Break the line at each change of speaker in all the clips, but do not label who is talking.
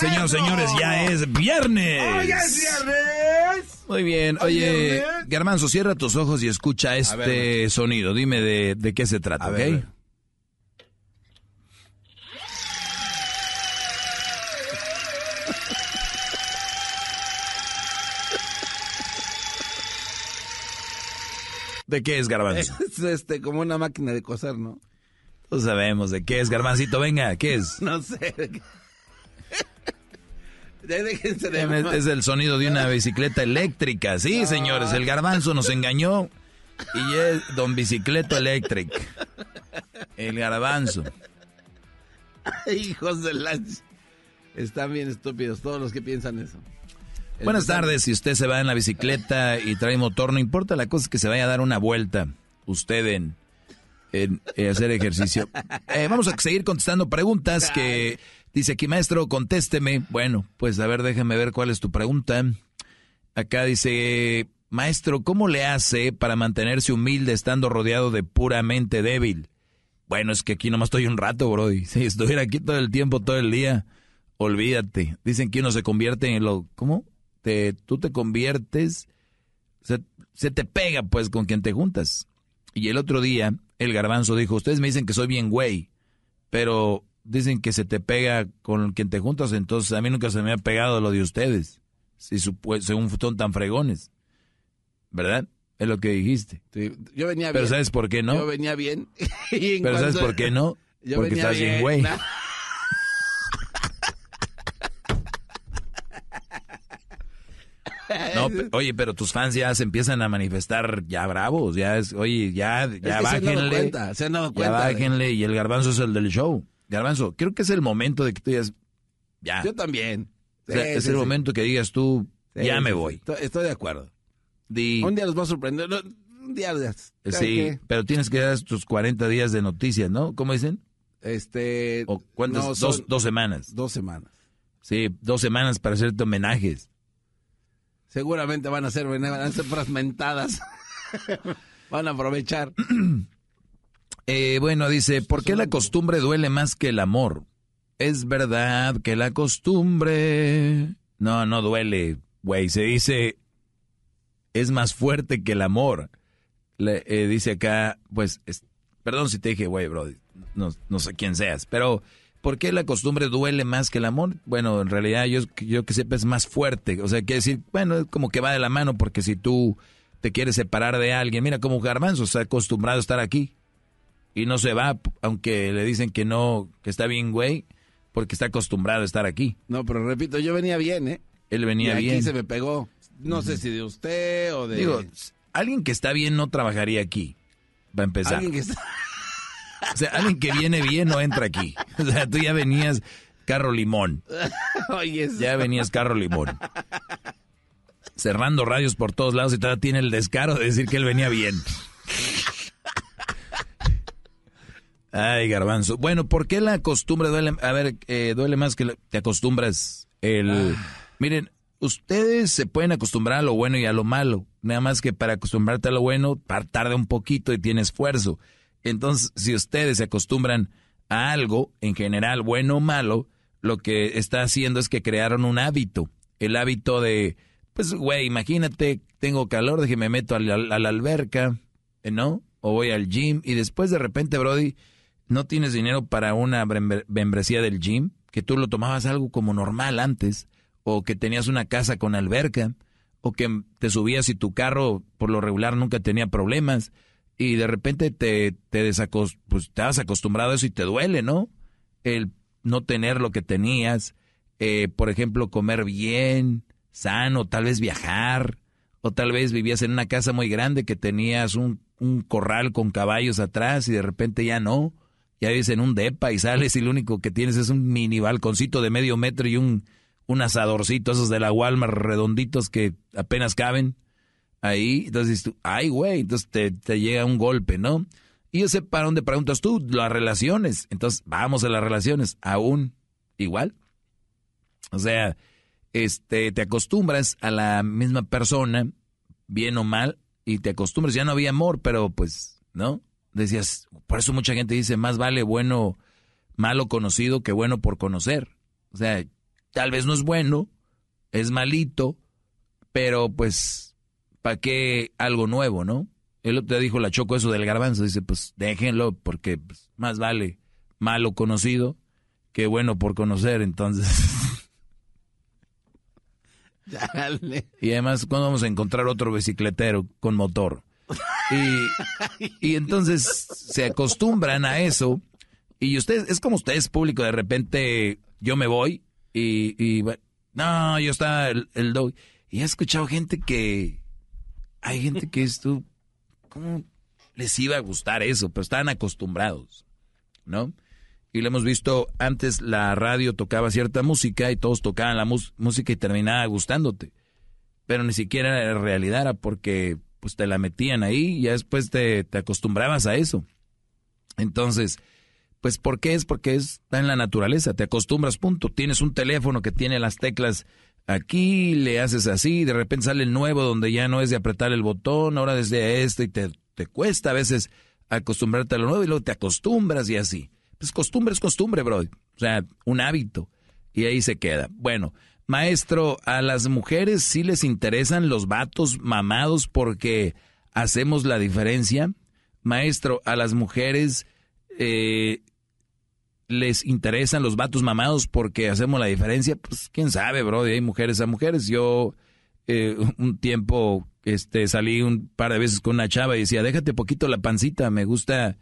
¡Señores, señores, ya es viernes. ya es viernes! Muy bien. Oye, Garmanzo, cierra tus ojos y escucha este sonido. Dime de, qué se trata, ¿ok? ¿De qué es garbanzo?
Es este, como una máquina de coser, ¿no?
No sabemos de qué es Garmancito, Venga, ¿qué es?
no sé es el
sonido de una bicicleta eléctrica. Sí, señores, el garbanzo nos engañó y es Don bicicleta Electric. El garbanzo.
hijos de la... Están bien estúpidos todos los que piensan eso.
Buenas tardes, si usted se va en la bicicleta y trae motor, no importa, la cosa es que se vaya a dar una vuelta usted en, hacer ejercicio. Eh, vamos a seguir contestando preguntas que Dice aquí, maestro, contésteme. Bueno, pues a ver, déjame ver cuál es tu pregunta. Acá dice, maestro, ¿cómo le hace para mantenerse humilde estando rodeado de puramente débil? Bueno, es que aquí nomás estoy un rato, bro. Si estuviera aquí todo el tiempo, todo el día, olvídate. Dicen que uno se convierte en lo... ¿Cómo? Te, tú te conviertes... Se, se te pega, pues, con quien te juntas. Y el otro día, el garbanzo dijo, ustedes me dicen que soy bien güey, pero dicen que se te pega con quien te juntas, entonces a mí nunca se me ha pegado lo de ustedes, si según son tan fregones, ¿verdad? Es lo que dijiste. yo venía bien. Pero ¿sabes por qué no? Yo
venía bien. Pero ¿sabes por qué no? Porque estás bien, güey.
No. oye, pero tus fans ya se empiezan a manifestar ya bravos, ya oye, ya, ya bájenle.
Ya
y el garbanzo es el del show. Garbanzo, creo que es el momento de que tú digas, ya. Yo
también. es el momento
que digas tú, ya me voy. Estoy de acuerdo. Un
día los va a sorprender. Un día los... Eh, sí,
pero tienes que dar tus 40 días de noticias, ¿no? ¿Cómo dicen? Este... ¿O cuántas? dos, semanas. Dos semanas. Sí, dos semanas para hacerte homenajes.
Seguramente van a ser, van a ser fragmentadas.
van a aprovechar. Eh, bueno, dice, ¿por qué la costumbre duele más que el amor? Es verdad que la costumbre... No, no duele, güey. Se dice, es más fuerte que el amor. Le, eh, dice acá, pues, perdón si te dije, güey, bro, no, sé quién seas, pero ¿por qué la costumbre duele más que el amor? Bueno, en realidad yo, yo que sepa es más fuerte. O sea, que decir, bueno, es como que va de la mano, porque si tú te quieres separar de alguien, mira como Garbanzo está acostumbrado a estar aquí y no se va, aunque le dicen que no, que está bien, güey, porque está acostumbrado a estar aquí. No, pero repito, yo venía bien, ¿eh? Él venía bien. se
me pegó. No sé si de usted o de. Digo,
alguien que está bien no trabajaría aquí. Va a empezar. Alguien que está. O sea, alguien que viene bien no entra aquí. O sea, tú ya venías carro limón.
Oye,
ya venías carro limón. Cerrando radios por todos lados y todavía tiene el descaro de decir que él venía bien. Ay, garbanzo. Bueno, ¿por qué la costumbre duele? A ver, eh, duele más que te acostumbras. El, ah. Miren, ustedes se pueden acostumbrar a lo bueno y a lo malo. Nada más que para acostumbrarte a lo bueno, tarda un poquito y tiene esfuerzo. Entonces, si ustedes se acostumbran a algo, en general, bueno o malo, lo que está haciendo es que crearon un hábito. El hábito de, pues, güey, imagínate, tengo calor, déjeme me meto a la alberca, ¿no? O voy al gym y después de repente, Brody, no tienes dinero para una membresía del gym, que tú lo tomabas algo como normal antes, o que tenías una casa con alberca, o que te subías y tu carro por lo regular nunca tenía problemas, y de repente te, te desacost pues, acostumbrado a eso y te duele, ¿no? El no tener lo que tenías, eh, por ejemplo, comer bien, sano, tal vez viajar, o tal vez vivías en una casa muy grande que tenías un, un corral con caballos atrás y de repente ya no ya vives en un depa y sales y lo único que tienes es un mini balconcito de medio metro y un, un asadorcito, esos de la Walmart redonditos que apenas caben ahí. Entonces tú, ay, güey, entonces te, llega un golpe, ¿no? Y yo sé para dónde preguntas tú, las relaciones. Entonces, vamos a las relaciones, aún igual. O sea, este, te acostumbras a la misma persona, bien o mal, y te acostumbras. Ya no había amor, pero pues, ¿no? decías, por eso mucha gente dice, más vale bueno, malo conocido que bueno por conocer. O sea, tal vez no es bueno, es malito, pero pues, ¿para qué algo nuevo, no? Él te dijo la choco eso del garbanzo, dice, pues déjenlo, porque pues, más vale malo conocido que bueno por conocer, entonces. Dale. Y además, ¿cuándo vamos a encontrar otro bicicletero con motor? Y, y entonces se acostumbran a eso. Y ustedes, es como ustedes, público, de repente yo me voy y, no, yo estaba el, doy. Y he escuchado gente que, hay gente que esto... ¿cómo les iba a gustar eso? Pero estaban acostumbrados, ¿no? Y lo hemos visto, antes la radio tocaba cierta música y todos tocaban la música y terminaba gustándote. Pero ni siquiera era realidad, era porque pues te la metían ahí y ya después te, te acostumbrabas a eso. Entonces, pues ¿por qué es? Porque está en la naturaleza, te acostumbras, punto. Tienes un teléfono que tiene las teclas aquí, le haces así, de repente sale el nuevo donde ya no es de apretar el botón, ahora desde este y te, te cuesta a veces acostumbrarte a lo nuevo y luego te acostumbras y así. Pues costumbre es costumbre, bro. O sea, un hábito. Y ahí se queda. Bueno, Maestro, a las mujeres sí les interesan los vatos mamados porque hacemos la diferencia. Maestro, a las mujeres eh, les interesan los vatos mamados porque hacemos la diferencia. Pues quién sabe, Brody, hay mujeres a mujeres. Yo eh, un tiempo este, salí un par de veces con una chava y decía, déjate poquito la pancita, me gusta,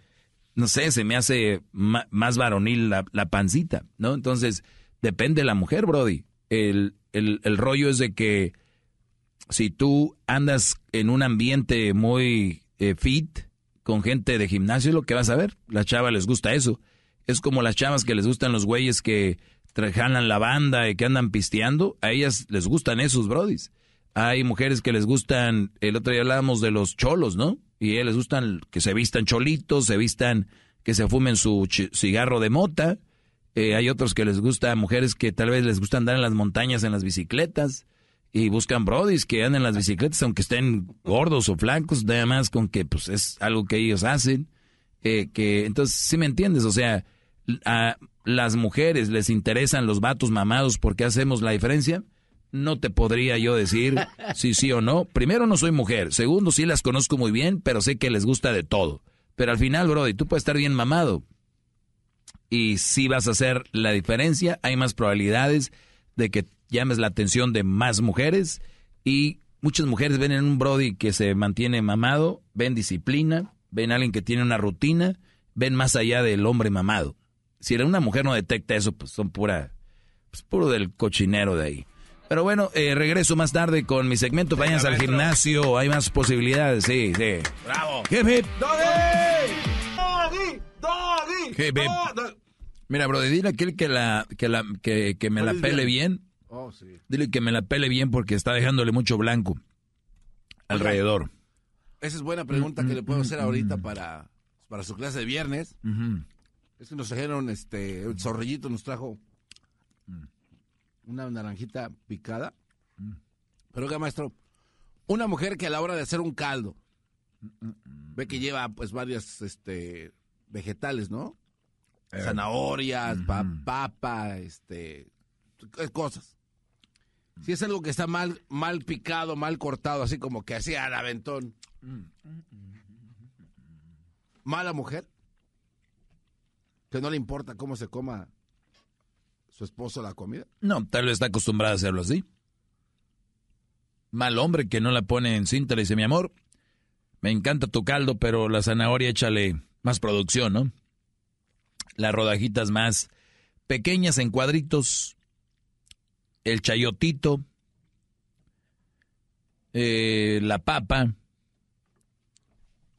no sé, se me hace más varonil la, la pancita, ¿no? Entonces, depende de la mujer, Brody el, el, el rollo es de que si tú andas en un ambiente muy eh, fit, con gente de gimnasio, lo que vas a ver. Las chavas les gusta eso. Es como las chavas que les gustan los güeyes que trajan la banda y que andan pisteando. A ellas les gustan esos brodis. Hay mujeres que les gustan, el otro día hablábamos de los cholos, ¿no? Y a ellas les gustan que se vistan cholitos, se vistan, que se fumen su cigarro de mota eh, hay otros que les gusta, mujeres que tal vez les gusta andar en las montañas en las bicicletas y buscan brodis que anden en las bicicletas, aunque estén gordos o flacos, nada más con que pues es algo que ellos hacen. Eh, que Entonces, si me entiendes, o sea, a las mujeres les interesan los vatos mamados porque hacemos la diferencia. No te podría yo decir si sí o no. Primero, no soy mujer. Segundo, sí las conozco muy bien, pero sé que les gusta de todo. Pero al final, Brody, tú puedes estar bien mamado, y si vas a hacer la diferencia, hay más probabilidades de que llames la atención de más mujeres y muchas mujeres ven en un Brody que se mantiene mamado, ven disciplina, ven a alguien que tiene una rutina, ven más allá del hombre mamado. Si una mujer no detecta eso, pues son pura, pues puro del cochinero de ahí. Pero bueno, eh, regreso más tarde con mi segmento. Vayan al gimnasio, hay más posibilidades, sí, sí. ¡Bravo! ¡Hip, hip!
¡Doggy! ¡Doggy! ¡Doggy! ¡Hip, hip ah,
Mira, bro, dile a aquel que, la, que, que, me la pele bien. Oh, dile que me la pele bien porque está dejándole mucho blanco alrededor.
Esa es buena pregunta que le puedo hacer ahorita mm, mm, mm, para, para su clase de viernes. Es que nos trajeron, este, el zorrillito nos trajo una naranjita picada. Pero oiga, maestro, una mujer que a la hora de hacer un caldo, ve que lleva pues varias este, vegetales, ¿no? Eh. zanahorias, papa, este, eh, cosas. Si es algo que está mal, mal picado, mal cortado, así como que hacía al aventón. Mala mujer. Que no le importa cómo se coma su esposo la comida.
No, tal vez está acostumbrada a hacerlo así. Mal hombre que no la pone en cinta, le dice, mi amor, me encanta tu caldo, pero la zanahoria échale más producción, ¿no? las rodajitas más pequeñas en cuadritos, el chayotito, eh, la papa,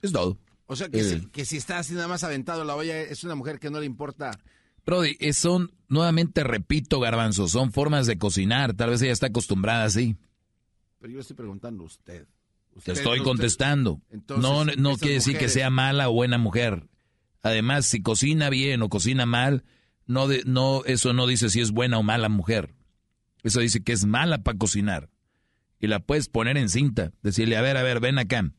es todo.
O sea, que, eh. si, que, si, está así nada más aventado la olla, es una mujer que no le importa.
Brody, eh, son, nuevamente repito, garbanzo, son formas de cocinar. Tal vez ella está acostumbrada así.
Pero yo estoy preguntando a usted. Te estoy contestando. no no quiere decir que sea
mala o buena mujer. Además, si cocina bien o cocina mal, no, no, eso no dice si es buena o mala mujer. Eso dice que es mala para cocinar. Y la puedes poner en cinta, decirle, a ver, a ver, ven acá.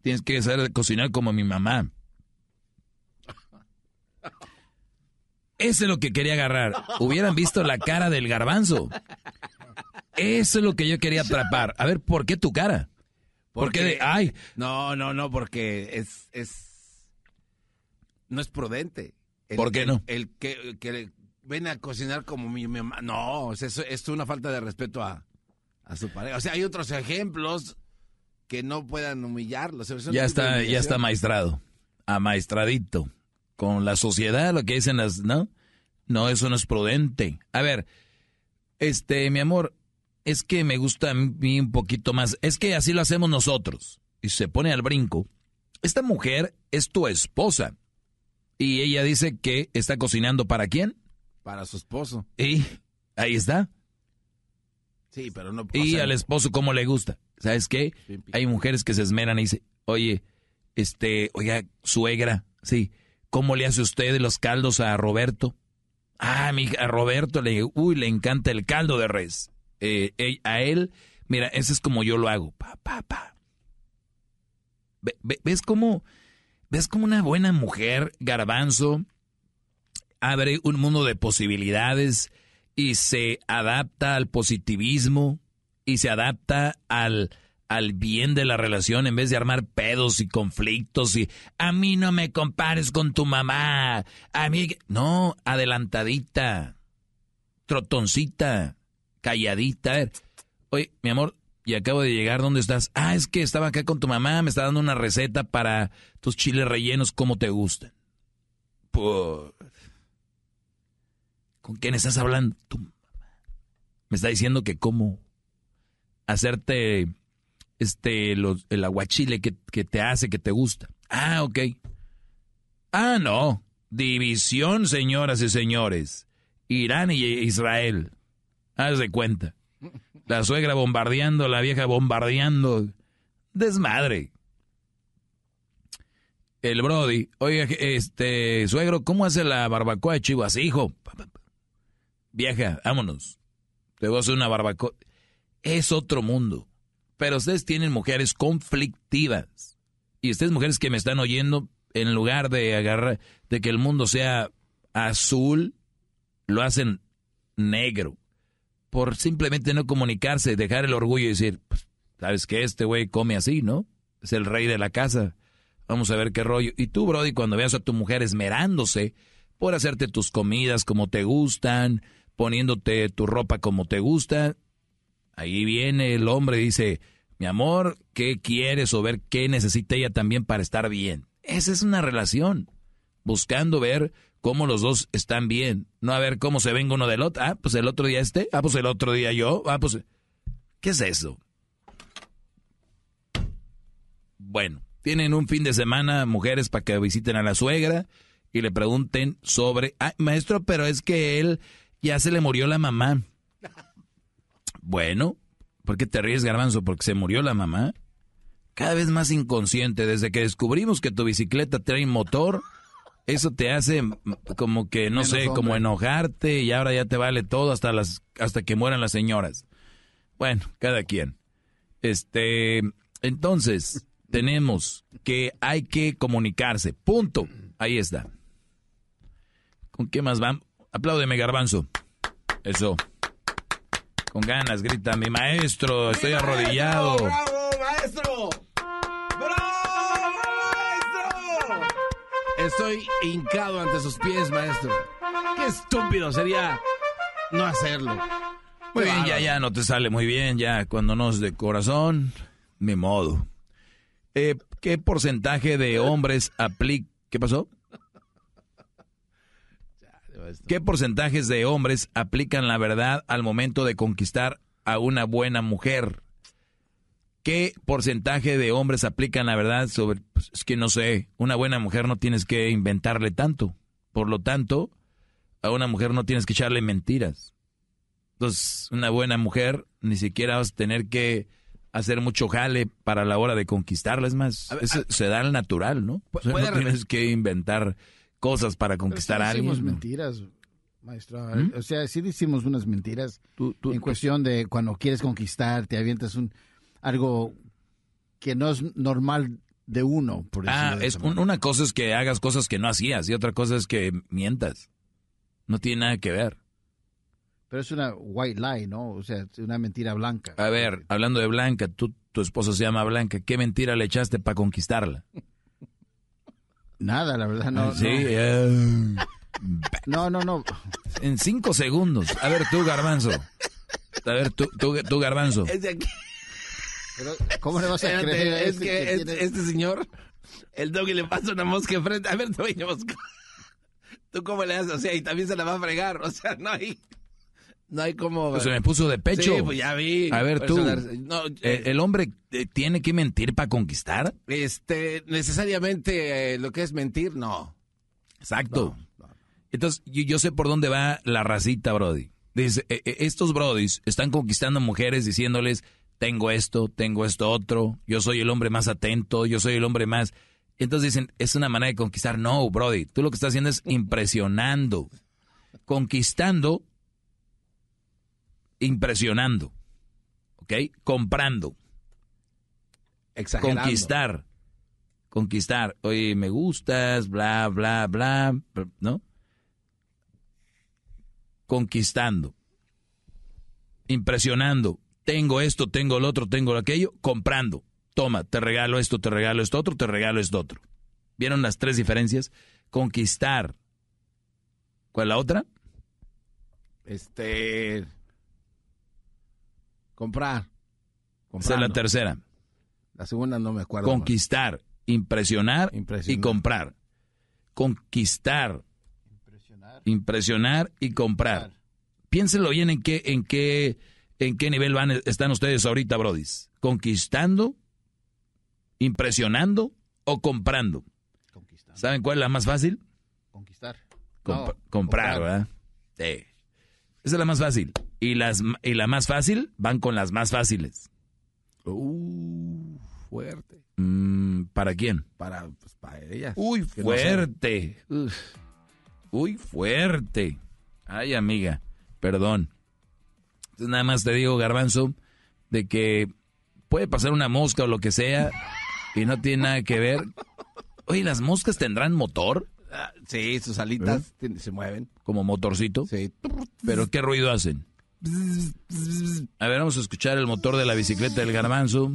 Tienes que saber cocinar como mi mamá. Eso es lo que quería agarrar. Hubieran visto la cara del garbanzo. Eso es lo que yo quería atrapar. A ver, ¿por qué tu cara? Porque,
ay. No, no, no, porque es, es, no es prudente. ¿Por qué no? El, que, que, ven a cocinar como mi, mamá. No, es, una falta de respeto a, su pareja. O sea, hay otros ejemplos que no puedan humillarlos. ya está, ya está
maestrado, amaestradito. Con la sociedad, lo que dicen las, ¿no? No, eso no es prudente. A ver, este, mi amor, es que me gusta a mí un poquito más, es que así lo hacemos nosotros. Y se pone al brinco. Esta mujer es tu esposa. Y ella dice que está cocinando para quién? Para su esposo. Y ahí está. Sí, pero no. Y al esposo cómo le gusta. ¿Sabes qué? Hay mujeres que se esmeran y dicen, oye, este, oiga, suegra, sí, ¿cómo le hace usted los caldos a Roberto? Ah, mi, a Roberto le, uy, le encanta el caldo de res. Eh, a él, mira, ese es como yo lo hago, pa, pa, pa. ¿Ves cómo, ves una buena mujer, garbanzo, abre un mundo de posibilidades y se adapta al positivismo y se adapta al, al bien de la relación en vez de armar pedos y conflictos y a mí no me compares con tu mamá, a mí... No, adelantadita, trotoncita calladita. Oye, mi amor, y acabo de llegar, ¿dónde estás? Ah, es que estaba acá con tu mamá, me está dando una receta para tus chiles rellenos como te gustan. Por... Pues, ¿Con quién estás hablando? Me está diciendo que cómo hacerte este el aguachile que, que te hace, que te gusta. Ah, ok. Ah, no. División, señoras y señores. Irán y Israel. Haz de cuenta. La suegra bombardeando, la vieja bombardeando. Desmadre. El Brody, oiga, este, suegro, ¿cómo hace la barbacoa de chivo? Así, hijo. Vieja, vámonos. Te voy a hacer una barbacoa. Es otro mundo. Pero ustedes tienen mujeres conflictivas. Y ustedes, mujeres que me están oyendo, en lugar de agarrar, de que el mundo sea azul, lo hacen negro por simplemente no comunicarse, dejar el orgullo y decir, pues, sabes que este güey come así, ¿no? Es el rey de la casa. Vamos a ver qué rollo. Y tú, Brody, cuando veas a tu mujer esmerándose por hacerte tus comidas como te gustan, poniéndote tu ropa como te gusta, ahí viene el hombre y dice, mi amor, ¿qué quieres o ver qué necesita ella también para estar bien? Esa es una relación, buscando ver cómo los dos están bien. No a ver cómo se ven uno del otro. Ah, pues el otro día este. Ah, pues el otro día yo. Ah, pues... ¿Qué es eso? Bueno, tienen un fin de semana, mujeres, para que visiten a la suegra y le pregunten sobre... Ah, maestro, pero es que él ya se le murió la mamá. Bueno, ¿por qué te ríes, garbanzo? Porque se murió la mamá. Cada vez más inconsciente, desde que descubrimos que tu bicicleta trae motor eso te hace como que, no sé, como enojarte y ahora ya te vale todo hasta, las, hasta que mueran las señoras. Bueno, cada quien. Este, entonces, tenemos que hay que comunicarse. Punto. Ahí está. ¿Con qué más vamos? Apláudeme, garbanzo. Eso. Con ganas, grita mi maestro, estoy arrodillado.
Estoy hincado ante sus pies, maestro. Qué estúpido sería no hacerlo.
Muy bien, ya, ya no te sale muy bien, ya cuando no es de corazón, ni modo. Eh, ¿Qué porcentaje de hombres aplica... ¿Qué pasó? ¿Qué porcentajes de hombres aplican la verdad al momento de conquistar a una buena mujer? ¿Qué porcentaje de hombres aplican la verdad sobre, pues, es que no sé, una buena mujer no tienes que inventarle tanto. Por lo tanto, a una mujer no tienes que echarle mentiras. Entonces, una buena mujer ni siquiera vas a tener que hacer mucho jale para la hora de conquistarla. Es más, se da al natural, ¿no? no tienes que inventar cosas para conquistar a alguien.
mentiras maestro. ¿Mm? O sea, sí decimos unas mentiras. en cuestión de cuando quieres conquistar, te avientas un, algo que no es normal de uno. Por ah, es, una
cosa es que hagas cosas que no hacías y otra cosa es que mientas. No tiene nada que ver.
Pero es una white lie, ¿no? O sea, es una mentira blanca.
A ver, hablando de Blanca, tu esposa se llama Blanca. ¿Qué mentira le echaste para conquistarla?
Nada, la verdad, no. Ah, sí,
eh. no. no, no, En cinco segundos. A ver, tú, Garbanzo. A ver, tú, tú, tú Garbanzo.
Es de aquí. ¿Cómo le vas a creer? Es, este que, este,
señor, el doggy le pasa una mosca enfrente. A ver, doggy, mosca. ¿Tú cómo le haces? O sea, y también se la va a fregar. O sea, no hay. No hay como. Pues se
me puso de pecho. Sí, pues ya vi. A ver, tú. Eh, eh, ¿El hombre eh, tiene que mentir para conquistar?
Este, necesariamente lo que es mentir, no. Exacto.
Entonces, yo, sé por dónde va la racita, Brody. Dice, estos Brodis están conquistando mujeres diciéndoles tengo esto, tengo esto otro, yo soy el hombre más atento, yo soy el hombre más... Entonces dicen, es una manera de conquistar. No, Brody, tú lo que estás haciendo es impresionando. Conquistando, impresionando. ¿Ok? Comprando. Exagerando. Conquistar. Conquistar. Oye, me gustas, bla, bla, bla ¿no? Conquistando. Impresionando tengo esto, tengo el otro, tengo aquello, comprando. Toma, te regalo esto, te regalo esto otro, te regalo esto otro. ¿Vieron las tres diferencias? Conquistar. ¿Cuál es la otra?
Este.
Comprar. Esa es la tercera. La segunda no me acuerdo. Conquistar, impresionar, y comprar. Conquistar. Impresionar. y comprar. Piénsenlo bien en en qué ¿En qué nivel van, están ustedes ahorita, Brodis? ¿Conquistando? ¿Impresionando? ¿O comprando? ¿Saben cuál es la más fácil? Conquistar. comprar, ¿verdad? Sí. Esa es la más fácil. Y, las, la más fácil van con las más fáciles. Uh, fuerte. Mm, ¿Para quién? Para, pues, para ellas. Uy, fuerte. Uy, fuerte. Ay, amiga, perdón nada más te digo, garbanzo, de que puede pasar una mosca o lo que sea y no tiene nada que ver. Oye, ¿las moscas tendrán motor? Ah, sí, sus alitas ¿Eh? se mueven. ¿Como motorcito? Sí. ¿Pero qué ruido hacen? A ver, vamos a escuchar el motor de la bicicleta del garbanzo.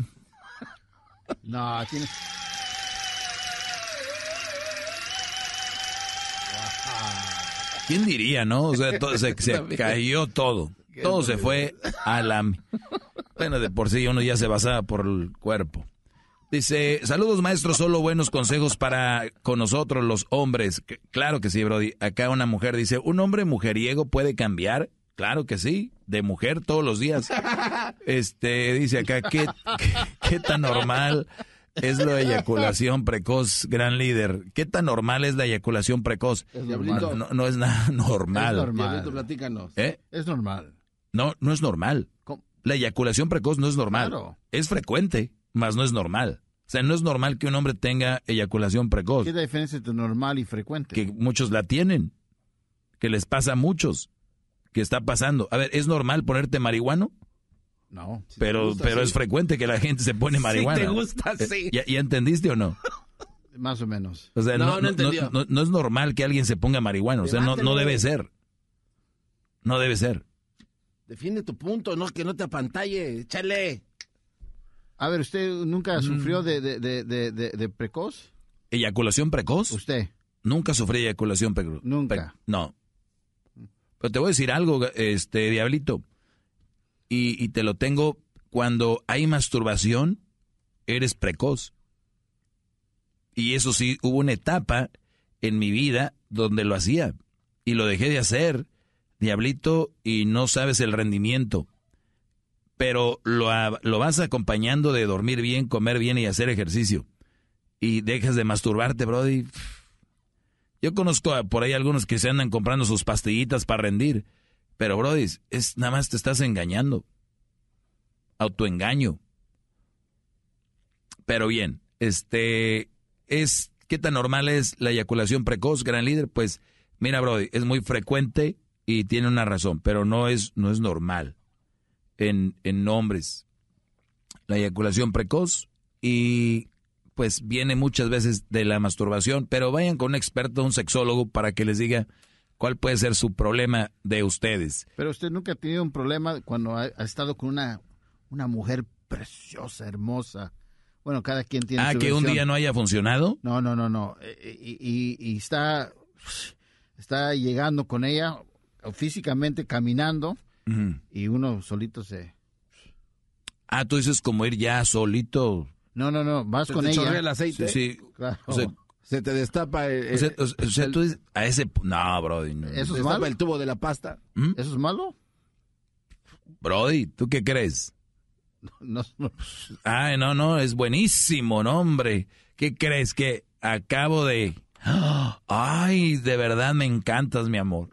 No, tiene...
¿Quién diría, no? O sea, se cayó todo. Todo se fue a la... Bueno, de por sí uno ya se basaba por el cuerpo. Dice, saludos maestros, solo buenos consejos para con nosotros los hombres. Claro que sí, Brody. Acá una mujer dice, ¿un hombre mujeriego puede cambiar? Claro que sí, de mujer todos los días. Este, dice acá, ¿qué, qué, tan normal es la eyaculación precoz, gran líder? ¿Qué tan normal es la eyaculación precoz? no, es nada normal. Es normal. ¿Eh?
Es normal.
No, no es normal. La eyaculación precoz no es normal. Es frecuente, mas no es normal. O sea, no es normal que un hombre tenga eyaculación precoz.
¿Qué diferencia entre normal y frecuente?
Que muchos la tienen, que les pasa a muchos, que está pasando. A ver, ¿es normal ponerte marihuana? No. pero pero es frecuente que la gente se pone marihuana. te gusta, eh, sí. ¿Ya, entendiste o no?
Más o menos.
O sea, no, es normal que alguien se ponga marihuana O sea, no, no debe ser. No debe ser.
Defiende tu punto, no que no te apantalle, échale. A ver, ¿usted nunca mm. sufrió de, de, de, precoz?
¿Eyaculación precoz? Usted. Nunca sufrí eyaculación precoz. Nunca. no. Pero te voy a decir algo, este, diablito. y te lo tengo, cuando hay masturbación, eres precoz. Y eso sí, hubo una etapa en mi vida donde lo hacía. Y lo dejé de hacer Diablito, y no sabes el rendimiento. Pero lo, vas acompañando de dormir bien, comer bien y hacer ejercicio. Y dejas de masturbarte, Brody. Yo conozco por ahí algunos que se andan comprando sus pastillitas para rendir. Pero, Brody, es, nada más te estás engañando. Autoengaño. Pero bien, este es qué tan normal es la eyaculación precoz, gran líder. Pues mira, Brody, es muy frecuente y tiene una razón, pero no es, no es normal en, hombres. La eyaculación precoz y pues viene muchas veces de la masturbación, pero vayan con un experto, un sexólogo, para que les diga cuál puede ser su problema de ustedes.
Pero usted nunca ha tenido un problema cuando ha, estado con una, mujer preciosa, hermosa. Bueno, cada quien tiene ah, que un día no
haya funcionado. No, no, no, no.
Eh, eh, y, y, está, está llegando con ella físicamente caminando y uno solito se... Ah, tú dices como ir ya solito. No, no, no, vas con te el aceite. Sí,
se te destapa el,
a
ese no, brody, ¿Eso es malo?
el tubo de la pasta. ¿Mm? ¿Eso es malo?
Brody, ¿tú qué crees? No, no. Ay, no, no, es buenísimo, no, hombre. ¿Qué crees que acabo de Ay, de verdad me encantas, mi amor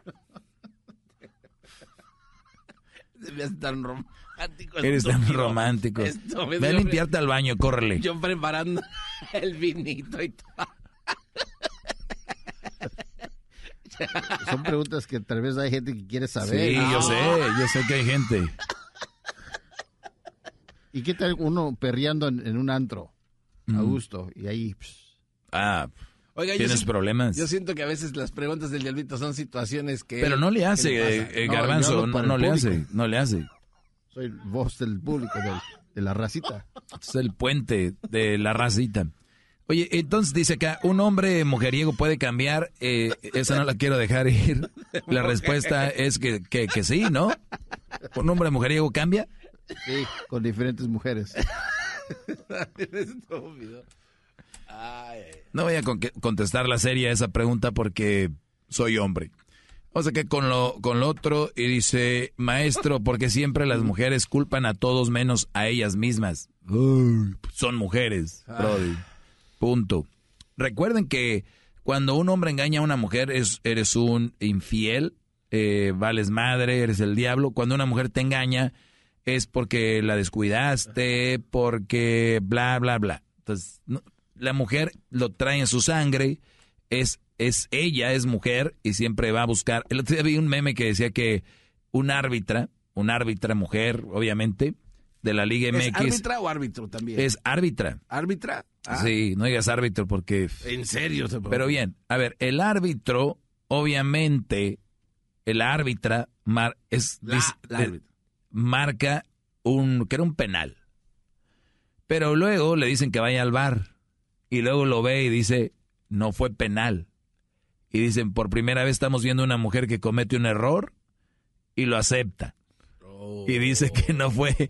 tan romántico. Eres tan romántico. Ve a limpiarte al baño, córrele. Yo preparando el vinito y todo.
Son preguntas que tal vez hay gente que quiere saber. Sí, yo ah. sé,
yo sé que hay gente.
¿Y qué tal uno perreando en, un antro? A gusto, y ahí. Ah, ¿Tienes problemas? Yo siento que a veces las preguntas
del diablito son situaciones que... Pero no le hace,
eh, eh, Garbanzo, no, le hace, no le hace. Soy
voz del público, de, la racita. Es el puente de la racita. Oye, entonces dice acá, un hombre mujeriego puede cambiar, eh, esa no la quiero dejar ir. La respuesta es que, sí, ¿no? ¿Un hombre mujeriego cambia? Sí, con diferentes mujeres. No voy a contestar la serie a esa pregunta porque soy hombre. O sea que con lo, con lo otro y dice, maestro, porque siempre las mujeres culpan a todos menos a ellas mismas. Pues son mujeres, ah. Punto. Recuerden que cuando un hombre engaña a una mujer, es, eres un infiel, eh, vales madre, eres el diablo. Cuando una mujer te engaña, es porque la descuidaste, porque bla, bla, bla. Entonces, no, la mujer lo trae en su sangre, es, es ella, es mujer y siempre va a buscar. El otro día vi un meme que decía que un árbitra, un árbitra mujer, obviamente, de la Liga MX. ¿Es árbitra
o árbitro también? Es árbitra. ¿Árbitra?
Ah. Sí, no digas árbitro porque... En serio. Pero bien, a ver, el árbitro, obviamente, el árbitra es, eh, marca un... que era un penal. Pero luego le dicen que vaya al bar y luego lo ve y dice, no fue penal. Y dicen, por primera vez estamos viendo una mujer que comete un error y lo acepta. Y dice que no fue,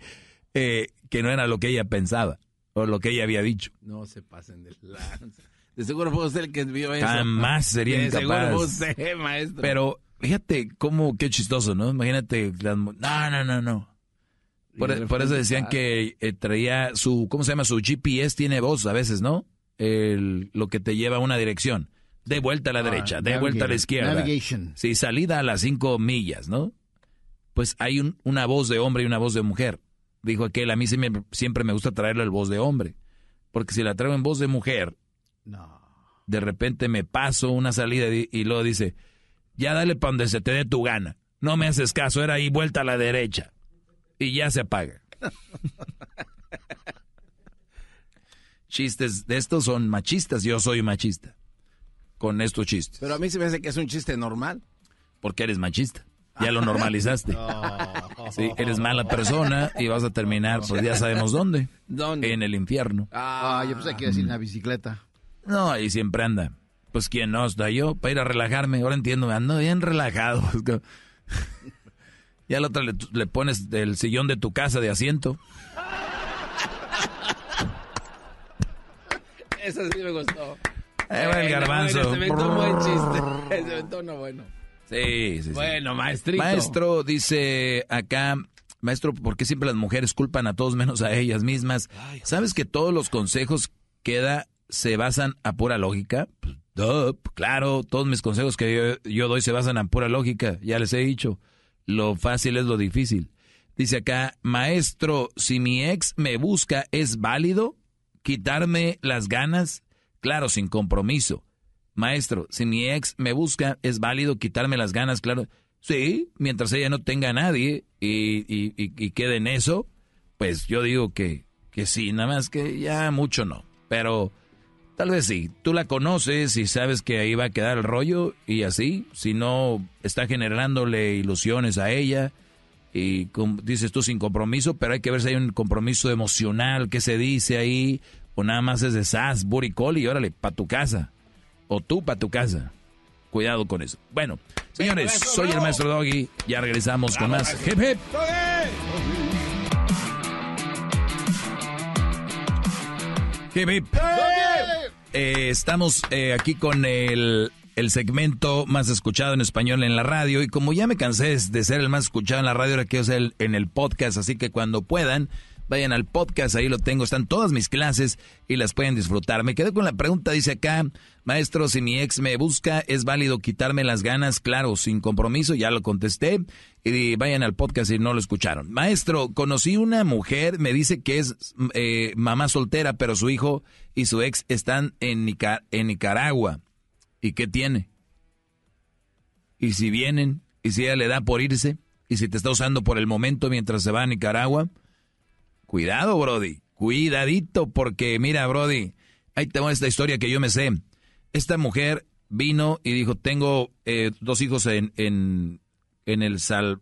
eh, que no era lo que ella pensaba o lo que ella había dicho.
No se pasen de lanza. De seguro fue usted el que vio eso. Jamás sería de seguro maestro. Pero
fíjate cómo, qué chistoso, ¿no? Imagínate, no, no, no, no. Por, eso decían ah. que eh, traía su, ¿cómo se llama? Su GPS tiene voz a veces, ¿no? lo que te lleva a una dirección. De vuelta a la ah, derecha, de vuelta a la izquierda. Si salida a las cinco millas, ¿no? Pues hay una voz de hombre y una voz de mujer. Dijo aquel, a mí siempre, me gusta traerlo el voz de hombre. Porque si la traigo en voz de mujer, de repente me paso una salida y, y luego dice, ya dale para donde se te dé tu gana. No me haces caso, era ahí vuelta a la derecha. Y ya se apaga. chistes de estos son machistas. Yo soy machista con estos chistes.
Pero a mí se me hace que es un
chiste normal. Porque eres machista. Ya lo ah. normalizaste. Sí, eres mala persona y vas a terminar, pues ya sabemos dónde. ¿Dónde? En el infierno.
Ah, yo pensé que iba a decir la bicicleta.
No, ahí siempre anda. Pues quién no, da yo para ir a relajarme. Ahora entiendo, ando bien relajado. Ya al otro le, le pones el sillón de tu casa de asiento.
eso sí me gustó.
Eh, el garbanzo. se este un buen chiste. Se un bueno. Sí, sí, Bueno, maestrito. Maestro, dice acá, maestro, ¿por qué siempre las mujeres culpan a todos menos a ellas mismas? ¿Sabes que todos los consejos que da se basan a pura lógica? Pues, claro, todos mis consejos que yo doy se basan a pura lógica, ya les he dicho. Lo fácil es lo difícil. Dice acá, maestro, si mi ex me busca, ¿es válido? quitarme las ganas, claro, sin compromiso. Maestro, si mi ex me busca, ¿es válido quitarme las ganas? Claro, sí, mientras ella no tenga a nadie y, quede en eso, pues yo digo que, que sí, nada más que ya mucho no. Pero tal vez sí, tú la conoces y sabes que ahí va a quedar el rollo y así, si no está generándole ilusiones a ella, y con, dices tú sin compromiso, pero hay que ver si hay un compromiso emocional que se dice ahí, o nada más es de sas, buricol y órale, pa' tu casa, o tú pa' tu casa. Cuidado con eso. Bueno, señores, soy el maestro Doggy, ya regresamos con más Hip Hip. Hip eh, estamos eh, aquí con el el segmento más escuchado en español en la radio. Y como ya me cansé de ser el más escuchado en la radio, ahora quiero ser en el podcast. Así que cuando puedan, vayan al podcast. Ahí lo tengo. Están todas mis clases y las pueden disfrutar. Me quedé con la pregunta. Dice acá, maestro, si mi ex me busca, ¿es válido quitarme las ganas? Claro, sin compromiso. Ya lo contesté. Y vayan al podcast si no lo escucharon. Maestro, conocí una mujer, me dice que es eh, mamá soltera, pero su hijo y su ex están en, en Nicaragua ¿Y qué tiene? ¿Y si vienen? ¿Y si ella le da por irse? ¿Y si te está usando por el momento mientras se va a Nicaragua? Cuidado, Brody. Cuidadito, porque mira, Brody, ahí tengo esta historia que yo me sé. Esta mujer vino y dijo, tengo eh, dos hijos en, en, en, el Sal,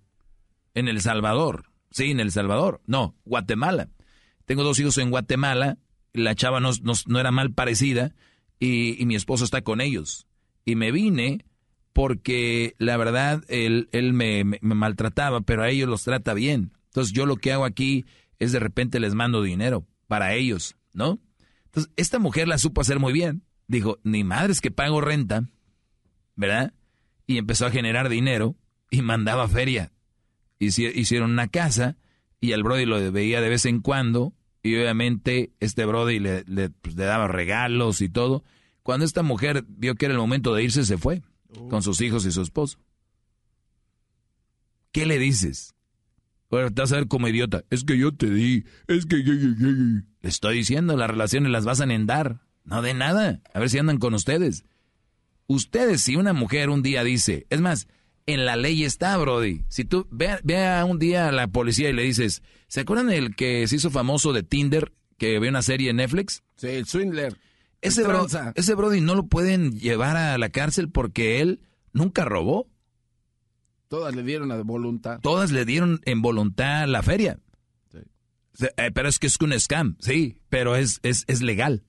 en El Salvador. Sí, en El Salvador. No, Guatemala. Tengo dos hijos en Guatemala. La chava no, no, no era mal parecida y, y mi esposo está con ellos y me vine porque la verdad él, me, maltrataba, pero a ellos los trata bien. Entonces yo lo que hago aquí es de repente les mando dinero para ellos, ¿no? Entonces esta mujer la supo hacer muy bien. Dijo, ni madres es que pago renta, ¿verdad? Y empezó a generar dinero y mandaba feria. Hicieron una casa y al Brody lo veía de vez en cuando y obviamente este Brody le, le, pues, le daba regalos y todo. Cuando esta mujer vio que era el momento de irse, se fue uh. con sus hijos y su esposo. ¿Qué le dices? Ahora te a ver como idiota. Es que yo te di, es que yo, yo, yo, Le estoy diciendo, las relaciones las vas a dar, No de nada. A ver si andan con ustedes. Ustedes, si una mujer un día dice, es más, en la ley está, Brody. Si tú vea un día a la policía y le dices, ¿se acuerdan el que se hizo famoso de Tinder, que ve una serie en Netflix? Sí, el Swindler ese, bro, Brody no lo pueden llevar a la cárcel porque él nunca robó.
Todas le dieron a voluntad.
Todas le dieron en voluntad la feria. Eh, pero es que es un scam, sí, pero es, es, legal.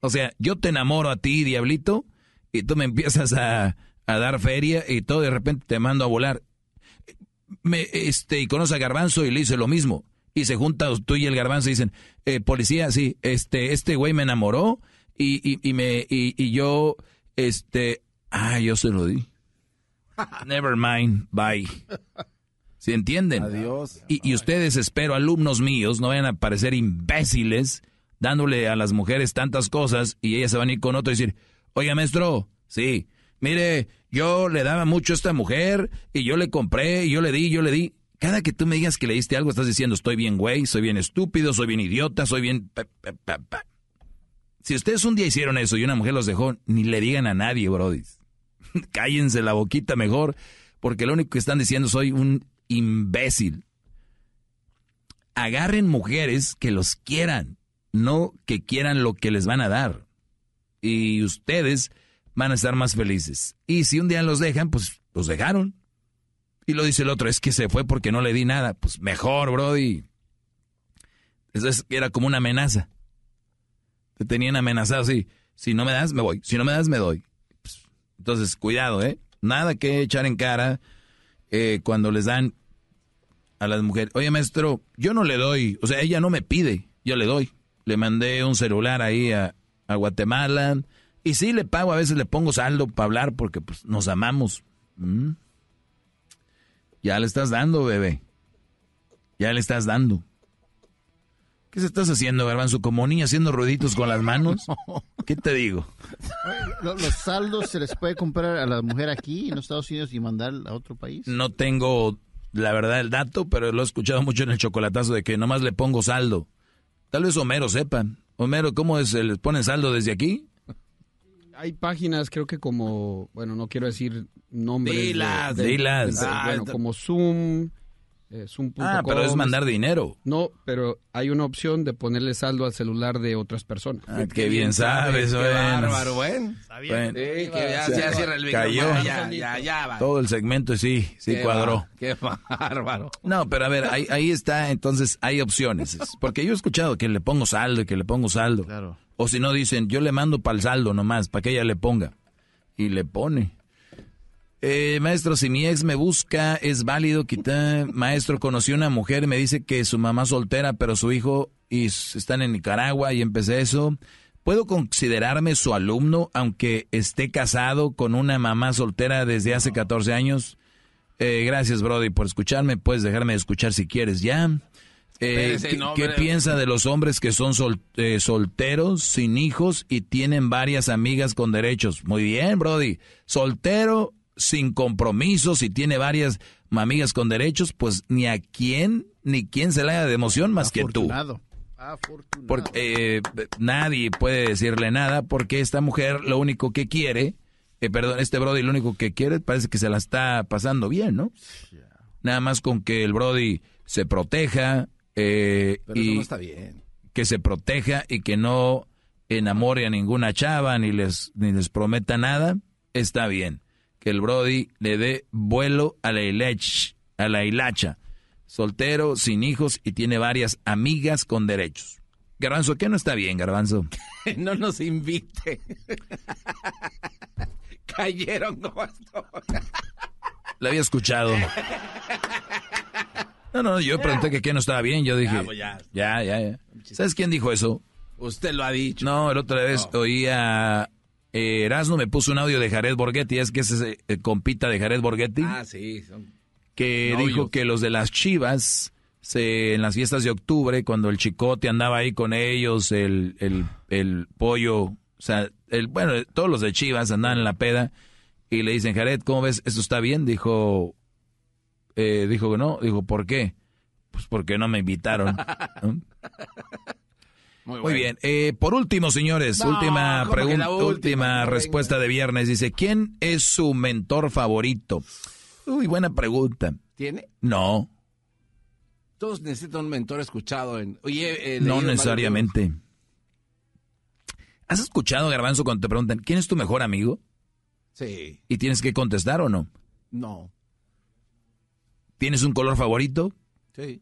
O sea, yo te enamoro a ti, diablito, y tú me empiezas a, dar feria y todo de repente te mando a volar. Me, este, y conoce a Garbanzo y le hice lo mismo. Y se juntan tú y el Garbanzo y dicen, eh, policía, sí, este, este güey me enamoró y, y, me, y, y, yo, este, ah, yo se lo di. Never mind, bye. ¿Se entienden? Adiós. Y, ustedes, espero, alumnos míos, no vayan a parecer imbéciles dándole a las mujeres tantas cosas y ellas se van a ir con otro y decir, oye, maestro, sí, mire, yo le daba mucho a esta mujer y yo le compré, yo le di, yo le di. Cada que tú me digas que le diste algo, estás diciendo, estoy bien güey, soy bien estúpido, soy bien idiota, soy bien... Si ustedes un día hicieron eso y una mujer los dejó, ni le digan a nadie, Brody. Cállense la boquita mejor, porque lo único que están diciendo soy un imbécil. Agarren mujeres que los quieran, no que quieran lo que les van a dar. Y ustedes van a estar más felices. Y si un día los dejan, pues los dejaron. Y lo dice el otro, es que se fue porque no le di nada. Pues mejor, Brody. Eso era como una amenaza. Te tenían amenazado, así, Si no me das, me voy. Si no me das, me doy. Pues, entonces, cuidado, ¿eh? Nada que echar en cara eh, cuando les dan a las mujeres. Oye, maestro, yo no le doy. O sea, ella no me pide. Yo le doy. Le mandé un celular ahí a, Guatemala. Y sí le pago, a veces le pongo saldo para hablar porque pues, nos amamos. Mm. Ya le estás dando, bebé. Ya le estás dando. ¿Qué se estás haciendo, Garbanzo? ¿Como niña haciendo rueditos con las
manos?
¿Qué te digo?
¿Los, saldos se les puede comprar a la mujer aquí en los Estados Unidos y mandar a otro país?
No tengo la verdad el dato, pero lo he escuchado mucho en el chocolatazo de que nomás le pongo saldo. Tal vez Homero sepan. Homero, ¿cómo es? ¿Les pone saldo desde aquí?
Hay páginas, creo que como, bueno, no quiero decir nombres. Dilas, de, ah, bueno, como Zoom ah, pero es mandar dinero. No, pero hay una opción de ponerle saldo al celular de otras personas. Ah, qué bien sabes, güey. Qué bárbaro, bueno. Está Sí, que
ya, el Cayó. Todo el segmento sí, sí cuadró. qué bárbaro. No, pero a ver, ahí, ahí está, entonces hay opciones. Porque yo he escuchado que le pongo saldo y que le pongo saldo. Claro. O si no dicen, yo le mando para el saldo nomás, para que ella le ponga. Y le pone. Eh, maestro, si mi ex me busca, ¿es válido quitar? Maestro, conocí una mujer, me dice que su mamá soltera, pero su hijo y están en Nicaragua y empecé eso. ¿Puedo considerarme su alumno aunque esté casado con una mamá soltera desde hace 14 años? Eh, gracias, Brody, por escucharme. Puedes dejarme escuchar si quieres ya. Eh, ¿qué, piensa de los hombres que son solteros, sin hijos y tienen varias amigas con derechos? Muy bien, Brody. Soltero sin compromiso, si tiene varias mamigas con derechos, pues ni a quién, ni quién se le haga de emoción más que tú. Afortunado. Porque eh, nadie puede decirle nada porque esta mujer lo único que quiere, eh, perdón, este Brody lo único que quiere parece que se la está pasando bien, ¿no? Nada más con que el Brody se proteja. Eh, y bien. Que se proteja y que no enamore a ninguna chava ni les, ni les prometa nada, está bien que el Brody le dé vuelo a la, a la hilacha. Soltero, sin hijos y tiene varias amigas con derechos. Garbanzo, ¿qué no está bien, Garbanzo? no
nos invite. Cayeron como
La había escuchado. No, no, yo pregunté que qué no estaba bien. Yo dije. Ah, pues ya, ya. ya, ¿Sabes quién dijo eso? Usted lo ha dicho. No, el otra vez oía eh, Erasmo me puso un audio de Jared Borghetti, es que ese eh, compita de Jared Borghetti. Ah, que dijo que los de las Chivas, se, en las fiestas de octubre, cuando el chicote andaba ahí con ellos, el, pollo, o sea, el, bueno, todos los de Chivas andaban en la peda y le dicen, Jared, ¿cómo ves? ¿Esto está bien? Dijo, eh, dijo que no, dijo, ¿por qué? Pues porque no me invitaron. Muy, bien. Eh, por último, señores, última pregunta, última, respuesta de viernes. Dice, ¿quién es su mentor favorito? Uy, buena pregunta. ¿Tiene? No. Todos necesitan un mentor escuchado en...
Oye, no
necesariamente. ¿Has escuchado, Garbanzo, cuando te preguntan, ¿quién es tu mejor amigo? Sí. ¿Y tienes que contestar o no? No. ¿Tienes un color favorito? Sí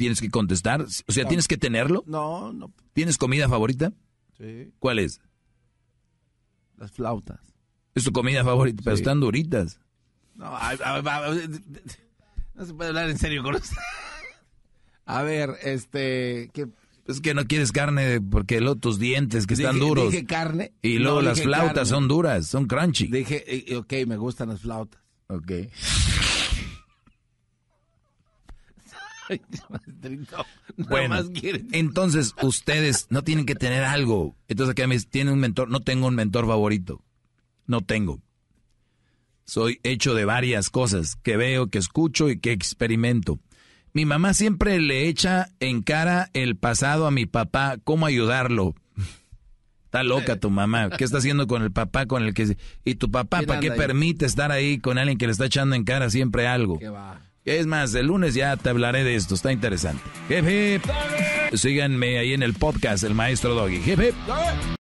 tienes que contestar. O sea, ¿tienes que tenerlo?
No, no.
¿Tienes comida favorita? Sí. ¿Cuál es?
Las flautas.
Es tu comida favorita, pero están duritas.
No, a, a, no se puede hablar en serio con usted. A ver,
este... Es que no quieres carne porque los tus dientes que están duros. Dije carne. Y luego las flautas son duras, son crunchy. Dije, eh, ok, me gustan las flautas. Ok bueno, entonces ustedes no tienen que tener algo. Entonces acá me ¿tiene un mentor? No tengo un mentor favorito. No tengo. Soy hecho de varias cosas que veo, que escucho y que experimento. Mi mamá siempre le echa en cara el pasado a mi papá, cómo ayudarlo. Está loca tu mamá. ¿Qué está haciendo con el papá con el que... Y tu papá, ¿para qué permite estar ahí con alguien que le está echando en cara siempre algo? ¿Qué va? Es más, el lunes ya te hablaré de esto, está interesante. Jefe, Síganme ahí en el podcast, el maestro Doggy. Jefe.